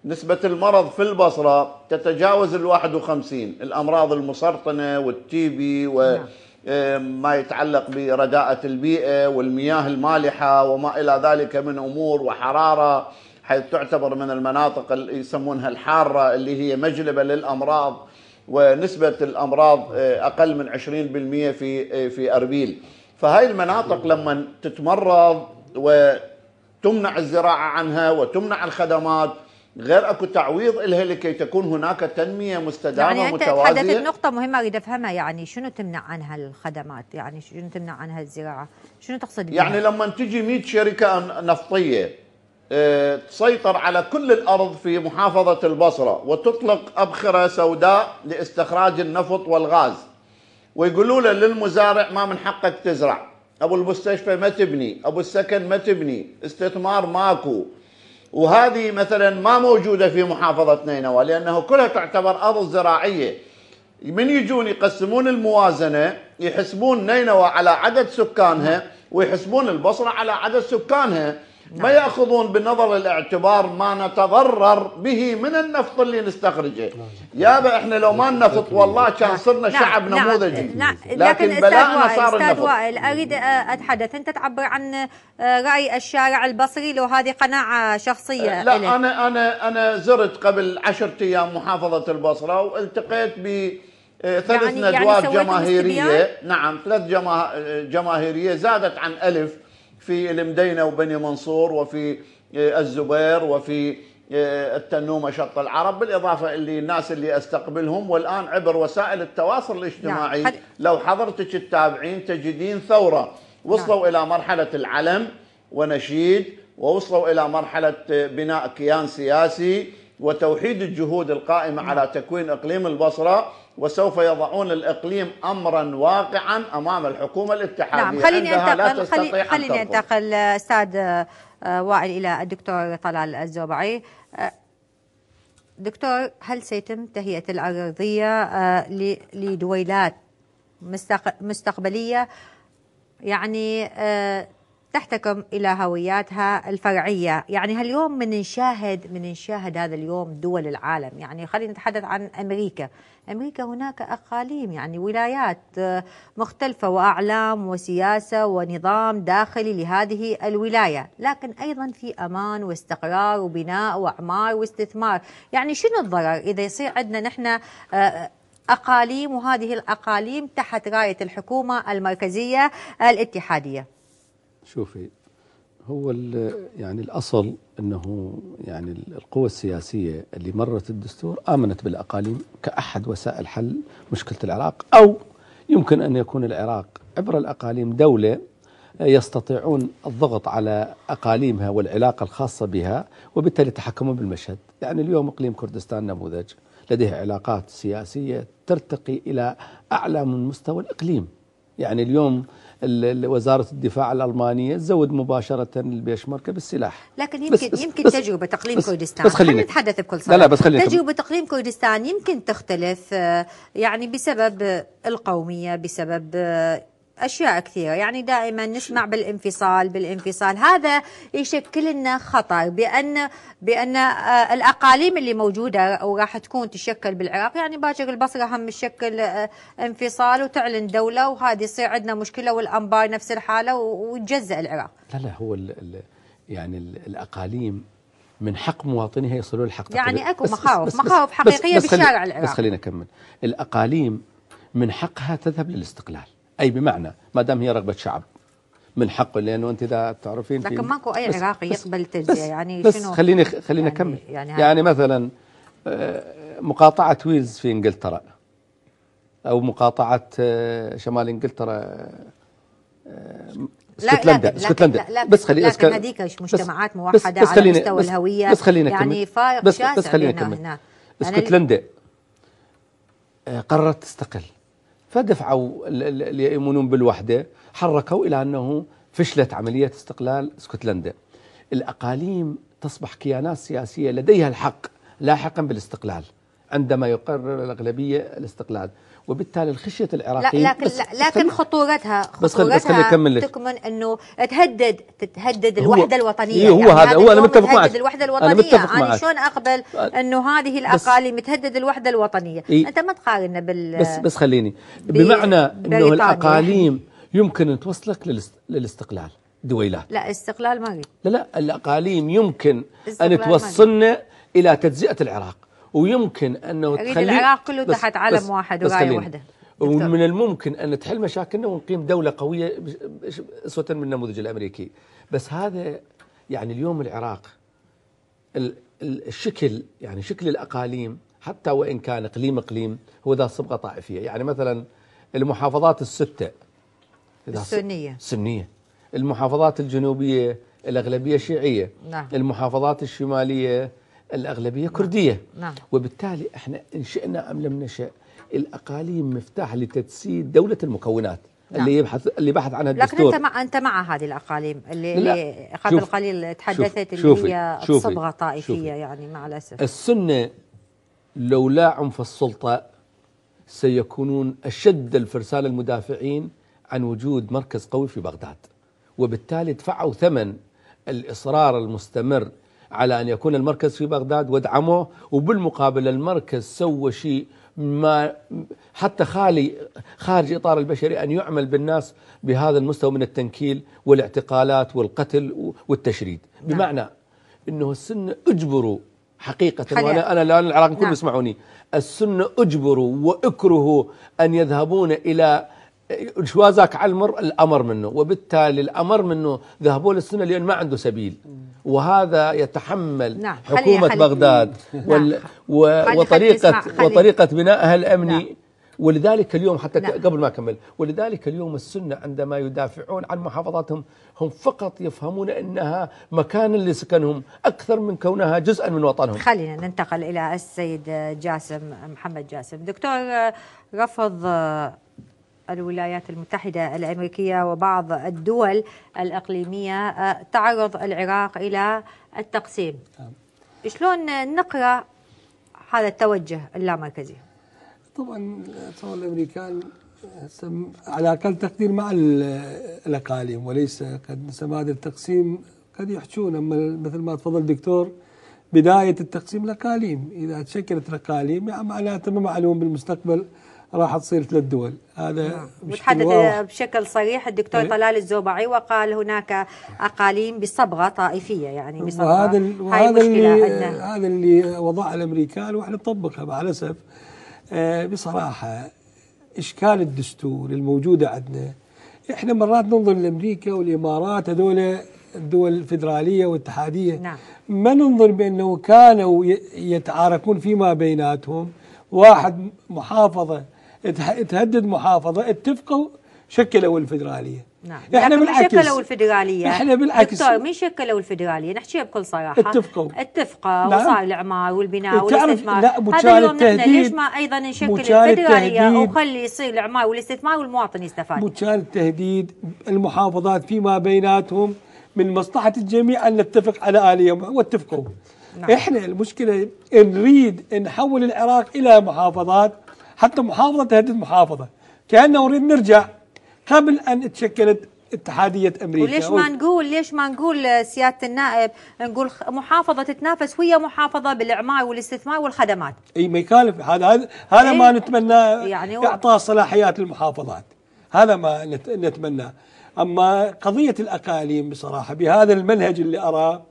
نسبة المرض في البصرة تتجاوز ال 51 الأمراض المسرطنة والتيبي وما نعم. آه، يتعلق برداءة البيئة والمياه المالحة وما إلى ذلك من أمور وحرارة حيث تعتبر من المناطق اللي يسمونها الحارة اللي هي مجلبة للأمراض ونسبة الأمراض آه، أقل من 20% في آه، في أربيل فهاي المناطق لما تتمرض وتمنع الزراعة عنها وتمنع الخدمات غير اكو تعويض لها لكي تكون هناك تنميه مستدامه يعني أنت يعني انت نقطه مهمه اريد افهمها يعني شنو تمنع عنها الخدمات يعني شنو تمنع عنها الزراعه شنو تقصد بها؟ يعني لما تجي 100 شركه نفطيه آه، تسيطر على كل الارض في محافظه البصره وتطلق ابخره سوداء لاستخراج النفط والغاز ويقولوا له للمزارع ما من حقك تزرع ابو المستشفى ما تبني ابو السكن ما تبني استثمار ماكو وهذه مثلا ما موجوده في محافظه نينوى لانه كلها تعتبر ارض زراعيه من يجون يقسمون الموازنه يحسبون نينوى على عدد سكانها ويحسبون البصره على عدد سكانها نعم. ما ياخذون بنظر الاعتبار ما نتضرر به من النفط اللي نستخرجه نعم. يابا احنا لو ما النفط نعم. والله كان صرنا شعب نموذجي لكن بلاءنا صار النفط استاذ وائل اريد اتحدث انت تعبر عن آه، راي الشارع البصري لو هذه قناعه شخصيه لا انا انا انا زرت قبل 10 ايام محافظه البصره والتقيت ب آه، ثلاث يعني ندوات يعني جماهيريه نعم ثلاث آه، جماهيريه زادت عن ألف في المدينة وبني منصور وفي آه، الزبير وفي آه، التنومة شط العرب بالإضافة اللي الناس اللي أستقبلهم والآن عبر وسائل التواصل الاجتماعي نعم. لو حضرتك تتابعين تجدين ثورة وصلوا نعم. إلى مرحلة العلم ونشيد ووصلوا إلى مرحلة آه، بناء كيان سياسي وتوحيد الجهود القائمة على تكوين إقليم البصرة وسوف يضعون الإقليم أمرا واقعا أمام الحكومة الاتحادية نعم خليني أنتقل خلي خليني أنتقل آه، أستاذ آه، وائل إلى الدكتور طلال الزوبعي آه، دكتور هل سيتم تهيئة الأرضية لدويلات مستقبلية يعني تحتكم إلى هوياتها الفرعية يعني اليوم من نشاهد من نشاهد هذا اليوم دول العالم يعني خلينا نتحدث عن أمريكا أمريكا هناك أقاليم يعني ولايات آه، مختلفة وأعلام وسياسة ونظام داخلي لهذه الولاية لكن أيضا في أمان واستقرار وبناء وأعمار واستثمار يعني شنو الضرر إذا يصير عندنا نحن آه، أقاليم وهذه الأقاليم تحت راية الحكومة المركزية الاتحادية شوفي هو يعني الاصل انه يعني القوى السياسيه اللي مرت الدستور امنت بالاقاليم كاحد وسائل حل مشكله العراق او يمكن ان يكون العراق عبر الاقاليم دوله يستطيعون الضغط على اقاليمها والعلاقه الخاصه بها وبالتالي يتحكمون بالمشهد، يعني اليوم اقليم كردستان نموذج لديه علاقات سياسيه ترتقي الى اعلى من مستوى الاقليم. يعني اليوم وزارة الدفاع الألمانية تزود مباشرة البيشمركة بالسلاح لكن يمكن بس يمكن بس تجربة تقليم بس كردستان بس خلينا نتحدث بكل صراحة لا لا بس خلينا تجربة تقليم كردستان يمكن تختلف آه، يعني بسبب آه، القومية بسبب آه، أشياء كثيرة يعني دائما نسمع بالانفصال بالانفصال هذا يشكل لنا خطر بأن بأن آه، الأقاليم اللي موجودة وراح تكون تشكل بالعراق يعني باكر البصرة هم تشكل آه، انفصال وتعلن دولة وهذه يصير عندنا مشكلة والأنبار نفس الحالة وتجزأ العراق لا لا هو الـ الـ يعني الـ الأقاليم من حق مواطنيها يصلوا الحق يعني اكو مخاوف مخاوف حقيقيه بس بالشارع العراقي بس خلينا نكمل الاقاليم من حقها تذهب للاستقلال أي بمعنى ما دام هي رغبة شعب من حقه لانه انت اذا تعرفين لكن ماكو اي عراقي يقبل تجزئه يعني بس شنو خليني خليني يعني- اكمل يعني, يعني, يعني مثلا آه، مقاطعه ويلز في انجلترا او مقاطعه آه، شمال انجلترا اسكتلندا آه، لا لا اسكتلندا لا لا لا بس خليني لكن هذيك مجتمعات موحده بس بس على مستوى بس الهويه بس خليني يعني فارق بس شاسع بس خليني اكمل اسكتلندا يعني قررت تستقل فدفعوا اللي يؤمنون بالوحدة حركوا إلى أنه فشلت عملية استقلال اسكتلندا الأقاليم تصبح كيانات سياسية لديها الحق لاحقا بالاستقلال عندما يقرر الأغلبية الاستقلال وبالتالي الخشيه العراقية لا لكن بس لكن خطورتها خطورتها بس خلي بس خلي تكمن انه تهدد تهدد الوحده الوطنيه إيه، هو يعني هذا هو انا متفق معك الوحده الوطنيه انا متفق معك يعني شلون اقبل انه هذه الاقاليم تهدد الوحده الوطنيه إيه انت ما تقارن بال بس بس خليني بمعنى انه الاقاليم يمكن ان توصلك للاستقلال دويلات لا استقلال ما لا لا الاقاليم يمكن ان توصلنا الى تجزئه العراق ويمكن انه تخلي العراق كله تحت علم بس واحد ورايه واحده ومن الممكن ان تحل مشاكلنا ونقيم دوله قويه اسوه من النموذج الامريكي بس هذا يعني اليوم العراق الشكل يعني شكل الاقاليم حتى وان كان اقليم اقليم هو ذا صبغه طائفيه يعني مثلا المحافظات السته السنيه سنيه المحافظات الجنوبيه الاغلبيه شيعيه نعم. المحافظات الشماليه الأغلبية كردية نعم. نعم. وبالتالي احنا إن شئنا أم لم نشأ الأقاليم مفتاح لتجسيد دولة المكونات نعم. اللي يبحث اللي بحث عنها الدستور لكن انت مع انت مع هذه الاقاليم اللي, قبل قليل تحدثت اللي هي شوفي صبغه طائفيه شوفي يعني مع الاسف السنه لولا عنف السلطه سيكونون اشد الفرسان المدافعين عن وجود مركز قوي في بغداد وبالتالي دفعوا ثمن الاصرار المستمر على أن يكون المركز في بغداد وادعموه وبالمقابل المركز سوى شيء ما حتى خالي خارج إطار البشري أن يعمل بالناس بهذا المستوى من التنكيل والاعتقالات والقتل والتشريد نعم. بمعنى أنه السنة أجبروا حقيقة حقيقة وأنا أنا الآن العراق كلهم نعم. يسمعوني السنة أجبروا وأكرهوا أن يذهبون إلى شوازاك المر الأمر منه وبالتالي الأمر منه ذهبوا للسنة لأن ما عنده سبيل وهذا يتحمل نعم حكومة حلي بغداد نعم وال و وطريقة حلي وطريقة بنائها الأمني نعم ولذلك اليوم حتى نعم قبل ما أكمل ولذلك اليوم السنة عندما يدافعون عن محافظاتهم هم فقط يفهمون أنها مكان لسكنهم أكثر من كونها جزءا من وطنهم خلينا ننتقل إلى السيد جاسم محمد جاسم دكتور آه، رفض آه، الولايات المتحدة الأمريكية وبعض الدول الإقليمية آه، تعرض العراق إلى التقسيم نعم. شلون نقرأ هذا التوجه اللامركزي طبعا طبعا الأمريكان آه، على أقل تقدير مع آه، الأقاليم وليس قد هذا التقسيم قد يحجون أما مثل ما تفضل الدكتور بداية التقسيم الأقاليم إذا تشكلت الأقاليم يعني معناته ما معلوم بالمستقبل راح تصير ثلاث دول هذا نعم. وتحدث بشكل صريح الدكتور إيه؟ طلال الزوبعي وقال هناك اقاليم بصبغه طائفيه يعني بصبغه وهذا المشكله وهذا اللي عندنا. هذا اللي وضعها الامريكان واحنا نطبقها مع الاسف آه بصراحه اشكال الدستور الموجوده عندنا احنا مرات ننظر لامريكا والامارات هذول الدول الفدراليه والاتحاديه نعم. ما ننظر بانه كانوا يتعاركون فيما بيناتهم واحد محافظه تهدد محافظه اتفقوا شكلوا الفدراليه نعم احنا بالعكس شكلوا الفدراليه احنا بالعكس دكتور مين شكلوا الفدراليه؟ نحكيها بكل صراحه اتفقوا اتفقوا نعم. وصار الاعمار والبناء والاستثمار لا هذا اليوم نحن ليش ما ايضا نشكل الفدراليه ونخلي يصير الاعمار والاستثمار والمواطن يستفاد متشال التهديد المحافظات فيما بيناتهم من مصلحه الجميع ان نتفق على اليه واتفقوا نعم. احنا المشكله نريد نحول العراق الى محافظات حتى محافظة تهدد محافظة كانه نريد نرجع قبل أن تشكلت اتحادية أمريكا وليش ما نقول ليش ما نقول سيادة النائب نقول محافظة تتنافس ويا محافظة بالإعمار والاستثمار والخدمات أي ما يكالف هذا هذا إيه؟ ما نتمنى يعني إعطاء صلاحيات للمحافظات هذا ما نتمنى أما قضية الأقاليم بصراحة بهذا المنهج اللي أراه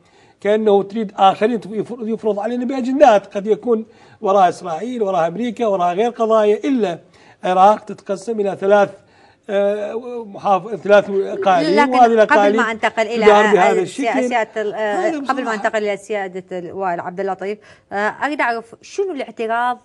كأنه تريد آخرين يفرض علينا بأجندات قد يكون وراها إسرائيل وراها أمريكا وراها غير قضايا إلا العراق تتقسم إلى ثلاث محافظ آه، ثلاث قائلين وهذه قبل ما انتقل الى سياده آه، قبل ما انتقل الى سياده الوائل عبد اللطيف آه، اريد اعرف شنو الاعتراض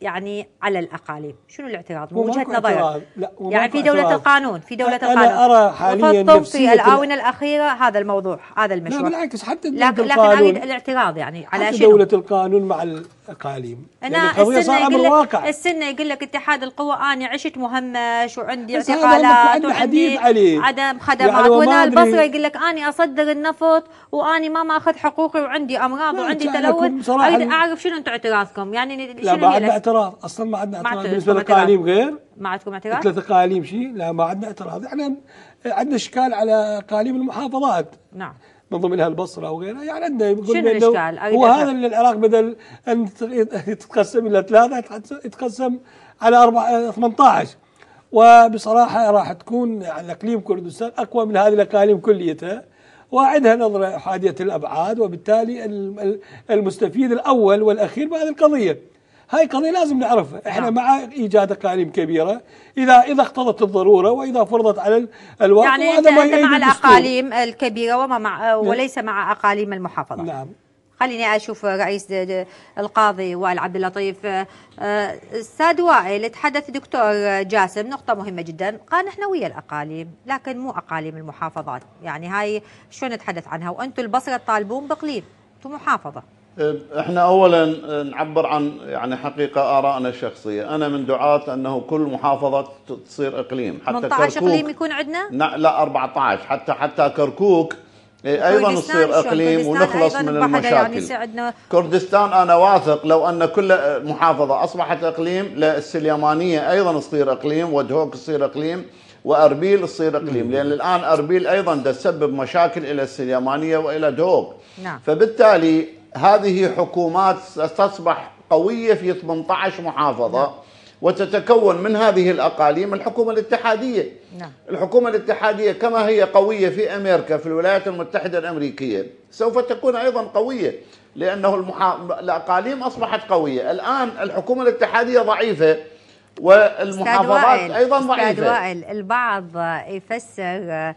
يعني على الاقاليم، شنو الاعتراض؟ من وجهه نظرك يعني في دوله اعتراض. القانون، في دوله القانون انا ارى حاليا في الاونه الاخيره هذا الموضوع هذا المشروع لا بالعكس حتى دوله لكن القانون لكن اريد الاعتراض يعني على شنو؟ دوله القانون مع اقاليم انا يعني القضيه صعبه بالواقع السنه يقول لك اتحاد القوى انا عشت مهمش وعندي اعتقالات وعندي عليه. عدم خدمات يعني وهنا البصره يقول لك اني اصدر النفط واني ما ماخذ حقوقي وعندي امراض وعندي تلوث اريد اعرف شنو انتم اعتراضكم يعني شنو لا ما عندنا اعتراض اصلا ما عندنا اعتراض بالنسبه للاقاليم غير ما عندكم اعتراض؟ ثلاث اقاليم شيء لا ما عندنا اعتراض احنا يعني عندنا اشكال على اقاليم المحافظات نعم من ضمنها البصرة وغيرها يعني عندنا يقول شنو الإشكال؟ هو هذا اللي العراق بدل أن تتقسم إلى ثلاثة يتقسم على أربعة آه، 18 وبصراحة راح تكون يعني إقليم كردستان أقوى من هذه الأقاليم كليتها وعندها نظرة حادية الأبعاد وبالتالي المستفيد الأول والأخير بهذه القضية هاي قضية لازم نعرفها احنا نعم. مع ايجاد اقاليم كبيرة اذا اذا اقتضت الضرورة واذا فرضت على الواقع يعني انت, أنت مع الاقاليم الكبيرة وما مع نعم. وليس مع اقاليم المحافظة نعم خليني اشوف رئيس القاضي وائل عبد اللطيف استاذ آه، وائل تحدث دكتور جاسم نقطه مهمه جدا قال نحن ويا الاقاليم لكن مو اقاليم المحافظات يعني هاي شو نتحدث عنها وانتم البصره تطالبون باقليم انتم محافظه احنا اولا نعبر عن يعني حقيقه ارائنا الشخصيه، انا من دعاة انه كل محافظه تصير اقليم حتى 18 اقليم يكون عندنا؟ لا 14 حتى حتى كركوك إيه، ايضا تصير اقليم ونخلص من يعني المشاكل يعني كردستان انا واثق لو ان كل محافظه اصبحت اقليم السليمانيه ايضا تصير اقليم ودهوك تصير اقليم واربيل تصير اقليم لان الان اربيل ايضا تسبب مشاكل الى السليمانيه والى دهوك نعم. فبالتالي هذه حكومات ستصبح قوية في 18 محافظة نعم. وتتكون من هذه الأقاليم الحكومة الاتحادية نعم. الحكومة الاتحادية كما هي قوية في أمريكا في الولايات المتحدة الأمريكية سوف تكون أيضا قوية لأنه المحا... الأقاليم أصبحت قوية الآن الحكومة الاتحادية ضعيفة والمحافظات أيضا ضعيفة أستاذ وائل البعض يفسر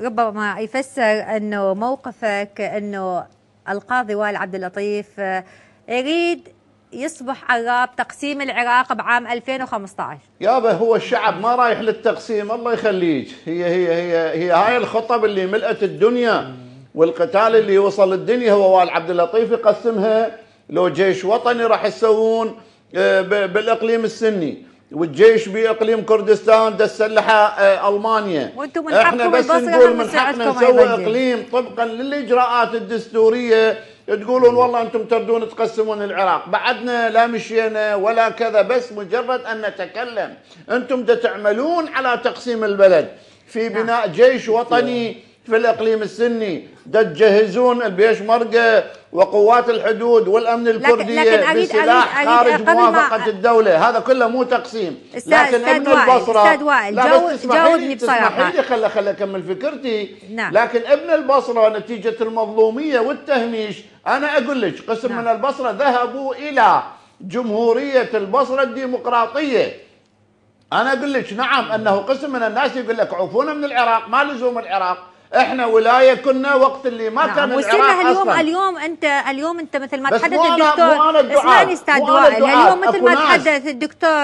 ربما يفسر أنه موقفك أنه القاضي وائل عبد اللطيف آه، يريد يصبح عراب تقسيم العراق بعام 2015 يابا هو الشعب ما رايح للتقسيم الله يخليك هي هي هي هي هاي الخطب اللي ملأت الدنيا والقتال اللي وصل الدنيا هو وائل عبد اللطيف يقسمها لو جيش وطني راح يسوون آه، بالاقليم السني والجيش باقليم كردستان تسلحه آه، المانيا وانتم احنا بس نقول من حقنا نسوي اقليم طبقا للاجراءات الدستوريه تقولون والله انتم تردون تقسمون العراق بعدنا لا مشينا ولا كذا بس مجرد ان نتكلم انتم تعملون على تقسيم البلد في نعم. بناء جيش وطني نعم. في الاقليم السني دا تجهزون البيش مرقه وقوات الحدود والامن الكردي لكن أريد بسلاح أريد أريد خارج موافقه الدوله هذا كله مو تقسيم استاذ لكن استاذ ابن البصره جاوبني بصراحه خلي خل خل اكمل فكرتي نعم. لكن ابن البصره نتيجه المظلوميه والتهميش انا اقول لك قسم نعم. من البصره ذهبوا الى جمهوريه البصره الديمقراطيه انا اقول لك نعم انه قسم من الناس يقول لك عفونا من العراق ما لزوم العراق احنا ولايه كنا وقت اللي ما نعم. كان وصرنا اليوم أصلاً. اليوم انت اليوم انت مثل ما يعني تحدث الدكتور اسمعني آه، استاذ وائل اليوم مثل ما تحدث الدكتور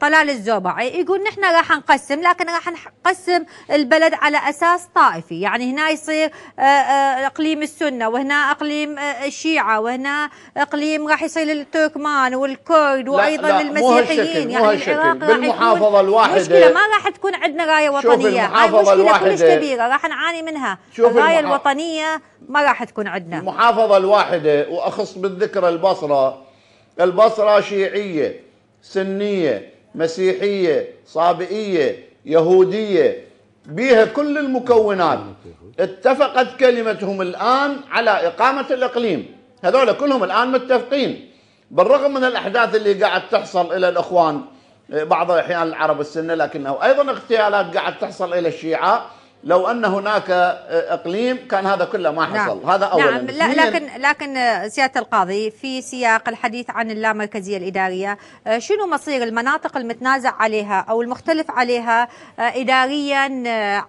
طلال الزوبعي إيه، يقول نحن راح نقسم لكن راح نقسم البلد على اساس طائفي يعني هنا يصير آه، آه، اقليم السنه وهنا اقليم الشيعه وهنا اقليم راح يصير للتركمان والكرد وايضا لا لا للمسيحيين يعني العراق إيه، بالمحافظه الواحده مشكله ما راح تكون عندنا رايه وطنيه هاي مشكله كلش كبيره راح نعاني نعاني منها الراية الوطنية ما راح تكون عندنا المحافظة الواحدة وأخص بالذكر البصرة البصرة شيعية سنية مسيحية صابئية يهودية بها كل المكونات اتفقت كلمتهم الآن على إقامة الإقليم هذول كلهم الآن متفقين بالرغم من الأحداث اللي قاعد تحصل إلى الإخوان بعض الأحيان العرب السنة لكنه أيضا اغتيالات قاعد تحصل إلى الشيعة لو ان هناك آه، اقليم كان هذا كله ما نعم. حصل نعم. هذا اولا نعم لا لكن لكن آه، سياده القاضي في سياق الحديث عن اللامركزيه الاداريه آه، شنو مصير المناطق المتنازع عليها او المختلف عليها اداريا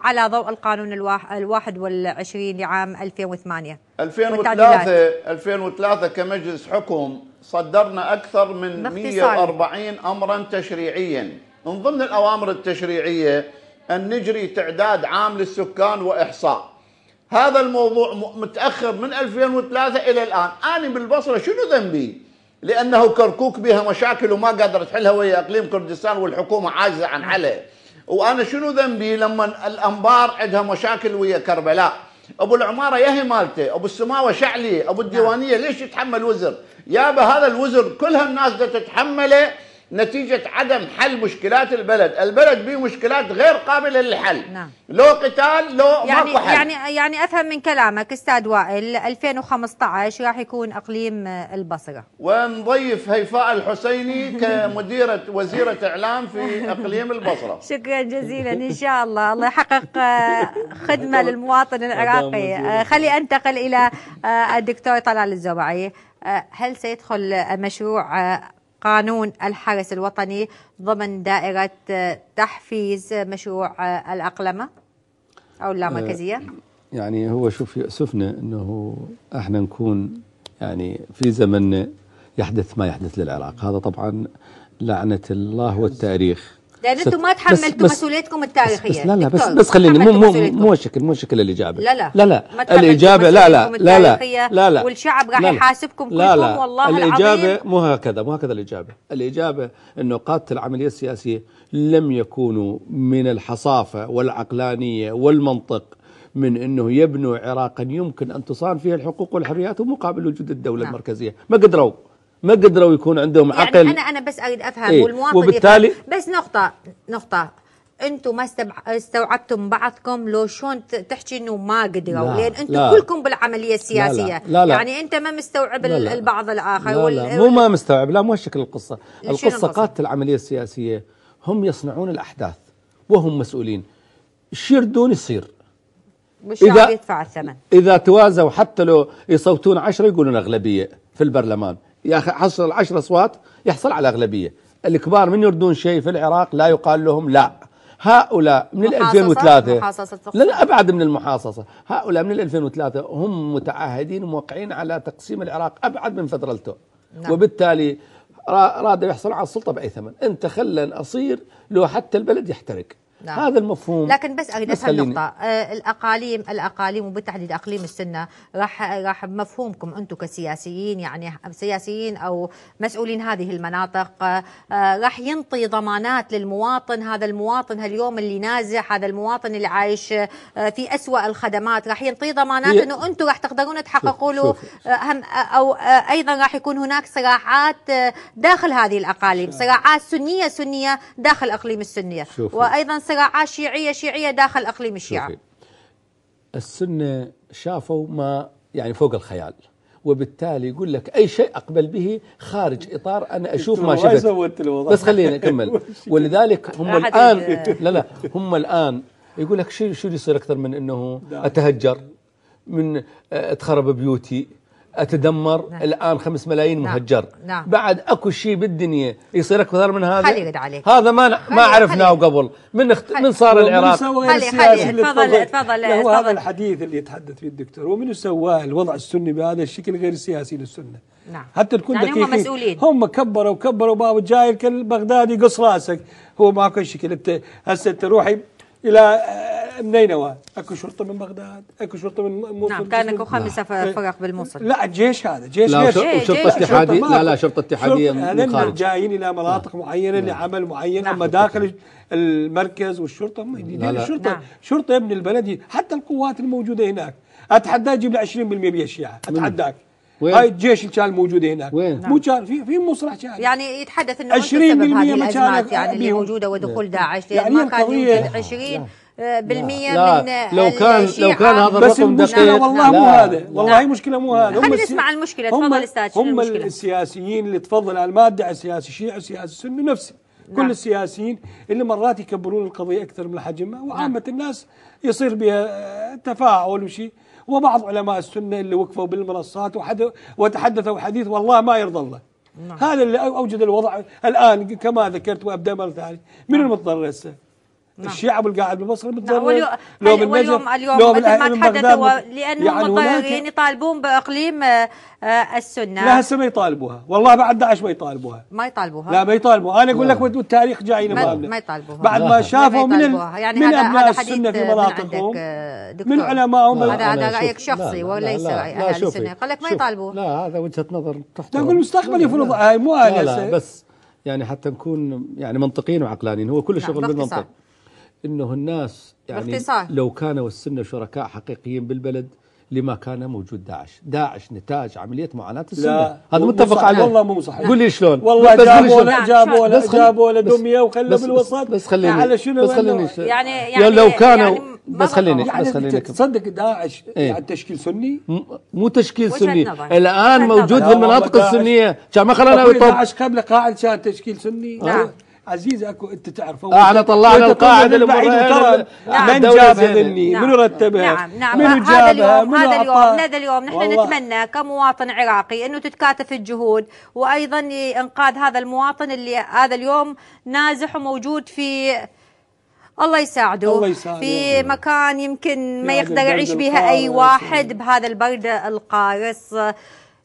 على ضوء القانون الواحد والعشرين لعام 2008 2003 2003 كمجلس حكم صدرنا اكثر من 140 امرا تشريعيا من ضمن الاوامر التشريعيه أن نجري تعداد عام للسكان وإحصاء هذا الموضوع متأخر من 2003 إلى الآن أنا بالبصرة شنو ذنبي لأنه كركوك بها مشاكل وما قادرة تحلها ويا إقليم كردستان والحكومة عاجزة عن حلها وأنا شنو ذنبي لما الأنبار عندها مشاكل ويا كربلاء أبو العمارة يهي مالته أبو السماوة شعلي أبو الديوانية ليش يتحمل وزر يابا هذا الوزر كل هالناس تتحمله نتيجة عدم حل مشكلات البلد البلد به مشكلات غير قابلة للحل نعم. لو قتال لو يعني ماكو حل يعني, يعني أفهم من كلامك أستاذ وائل 2015 راح يكون أقليم البصرة ونضيف هيفاء الحسيني [laughs] كمديرة وزيرة إعلام في أقليم البصرة [laughs] شكرا جزيلا إن شاء الله الله يحقق آه، خدمة للمواطن العراقي آه، خلي أنتقل إلى آه، الدكتور طلال الزبعي هل سيدخل مشروع قانون الحرس الوطني ضمن دائرة آه، تحفيز آه، مشروع آه، الأقلمة أو اللامركزية؟ يعني هو شوف يأسفنا أنه احنا نكون يعني في زمن يحدث ما يحدث للعراق هذا طبعا لعنة الله والتاريخ لان انتم ما تحملتوا مسؤوليتكم التاريخيه بس لا لا بس بس خليني مو مو مو شكل مو شكل الاجابه لا لا لا لا الاجابه لا لا لا لا لا لا والشعب راح يحاسبكم كلكم لا لا الاجابه مو هكذا مو هكذا الاجابه الاجابه انه قاده العمليه السياسيه لم يكونوا من الحصافه والعقلانيه والمنطق من انه يبنوا عراقا يمكن ان تصان فيه الحقوق والحريات ومقابل وجود الدوله نعم. المركزيه ما قدروا ما قدروا يكون عندهم يعني عقل انا انا بس اريد افهم إيه؟ والمواطن وبالتالي يفهم بس نقطه نقطه انتم ما استوعبتم بعضكم لو شلون تحكي انه ما قدروا لان انتم كلكم بالعمليه السياسيه لا لا لا لا يعني انت ما مستوعب لا لا البعض الاخر لا لا مو ما مستوعب لا مو شكل القصه القصه قاده العمليه السياسيه هم يصنعون الاحداث وهم مسؤولين ايش يردون يصير والشعب يدفع الثمن اذا توازوا حتى لو يصوتون عشرة يقولون اغلبيه في البرلمان يحصل العشر أصوات يحصل على أغلبية الكبار من يردون شيء في العراق لا يقال لهم لا هؤلاء من ال 2003 محاصصة لا لا ابعد من المحاصصه، هؤلاء من ال 2003 هم متعهدين وموقعين على تقسيم العراق ابعد من فدرالته نعم. وبالتالي راد يحصل على السلطه باي ثمن، انت خلا اصير لو حتى البلد يحترق. نعم. هذا المفهوم لكن بس اريد افهم نقطه آه، الاقاليم الاقاليم وبالتحديد اقليم السنه راح راح بمفهومكم انتم كسياسيين يعني سياسيين او مسؤولين هذه المناطق آه، آه، راح ينطي ضمانات للمواطن هذا المواطن اليوم اللي نازح هذا المواطن اللي عايش في أسوأ الخدمات راح ينطي ضمانات انه انتم راح تقدرون تحققوا له هم او ايضا راح يكون هناك صراعات داخل هذه الاقاليم صراعات سنيه سنيه داخل اقليم السنيه شوفي. وايضا صراعات آه، شيعيه شيعيه داخل اقليم الشيعه السنه شافوا ما يعني فوق الخيال وبالتالي يقول لك اي شيء اقبل به خارج اطار انا اشوف ما شفت بس خلينا اكمل [laughs] ولذلك هم الان لا لا هم الان يقول لك شو شو يصير اكثر من انه اتهجر من آه، اتخرب بيوتي اتدمر نعم. الان 5 ملايين نعم. مهجر نعم. بعد اكو شيء بالدنيا يصير اكثر من هذا خلي عليك هذا ما خلي ما عرفناه قبل من اخت... من صار العراق خلي خلي تفضل تفضل هذا الحديث اللي يتحدث فيه الدكتور ومن سواه الوضع السني بهذا الشكل غير السياسي للسنه نعم حتى تكون يعني هم مسؤولين هم كبروا كبروا باب جاي بغدادي يقص راسك هو ماكو شكل انت هسه انت روحي الى منينوى اكو شرطه من بغداد اكو شرطه من موصل نعم كان اكو خمسه فرق بالموصل لا الجيش هذا جيش لا شرطه اتحاديه نعم. لا لا شرطه اتحاديه من جايين الى مناطق معينه لعمل معين نعم. اما داخل المركز والشرطه لا الشرطه نعم. شرطه ابن البلد حتى القوات الموجوده هناك اتحدى يجيب لي 20% من الشيعه اتحداك وين؟ هاي الجيش اللي كان موجود هناك وين؟ نعم. مو كان في في مصرح كان يعني يتحدث انه 20% من هذه الازمات يعني اللي موجوده ودخول نعم. داعش يعني ما كان يوجد 20 بالمية لا لا من لو كان لو كان هذا بس الرقم دقيق المشكله والله مو هذا والله نعم. مشكله مو هذا خلينا نسمع المشكله تفضل استاذ هم السياسيين اللي تفضل على المادة السياسي شيعي سياسي سني نفسي نعم. كل السياسيين اللي مرات يكبرون القضيه اكثر من حجمها وعامه نعم. الناس يصير بها آه، تفاعل وشيء وبعض علماء السنه اللي وقفوا بالمنصات وتحدثوا حديث والله ما يرضى الله نعم. هذا اللي اوجد الوضع الان كما ذكرت وابدا مره ثانيه من نعم. المضطر هسه نعم. الشيعة اللي قاعد بالبصره متضرر لو اليوم اليوم اليوم لو مثل ما تحدثوا لانهم يعني يطالبون باقليم آه، السنه لا هسه ما يطالبوها والله بعد داعش ما يطالبوها ما يطالبوها لا ما يطالبوها انا اقول لك والتاريخ جاي لنا ما يطالبوها بعد ما شافوا من يعني من ابناء السنه في مناطقهم من علمائهم هذا هذا رايك شخصي وليس راي السنه قال لك ما يطالبوها لا هذا وجهه نظر تحترم تقول المستقبل يفرض هاي آه، مو انا بس يعني حتى نكون يعني منطقيين وعقلانيين هو كل نعم، شغل بالمنطق انه الناس يعني باختصار. لو كانوا السنه شركاء حقيقيين بالبلد لما كان موجود داعش داعش نتاج عملية معاناة السنة لا هذا متفق عليه والله مو صحيح قول لي شلون والله جابوا ولا جابوا لا جابوا لا دمية وخلوا بالوسط بس خليني على شنو بس خليني يعني-, يعني يعني لو يعني كانوا يعني بس خليني يعني بس خليني تصدق داعش ايه؟ يعني تشكيل سني مو تشكيل سني الان موجود في المناطق السنيه كان ما خلانا داعش قبل قاعد كان تشكيل سني نعم عزيز اكو انت تعرف احنا آه، طلعنا القاعده البعيد ترى من جابها ذني نعم من نعم. رتبها نعم نعم من هذا اليوم هذا اليوم هذا اليوم نحن والله. نتمنى كمواطن عراقي انه تتكاتف الجهود وايضا انقاذ هذا المواطن اللي هذا اليوم نازح وموجود في الله يساعده, الله يساعده في مكان يمكن ما يقدر يعيش بها اي واحد بهذا البرد القارص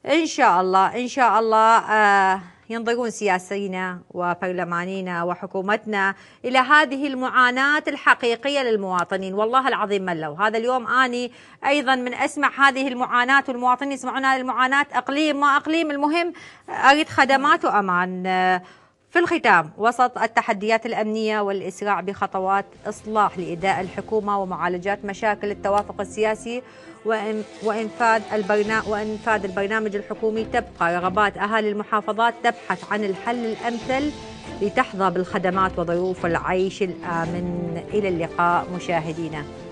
ان شاء الله ان شاء الله آه ينظرون سياسينا وبرلمانينا وحكومتنا إلى هذه المعاناة الحقيقية للمواطنين والله العظيم ملوا هذا اليوم أني أيضا من أسمع هذه المعاناة والمواطنين يسمعون هذه المعاناة أقليم ما أقليم المهم أريد خدمات وأمان في الختام وسط التحديات الأمنية والإسراع بخطوات إصلاح لإداء الحكومة ومعالجات مشاكل التوافق السياسي وإنفاذ البرنامج وإنفاذ البرنامج الحكومي تبقى رغبات أهالي المحافظات تبحث عن الحل الأمثل لتحظى بالخدمات وظروف العيش الآمن إلى اللقاء مشاهدينا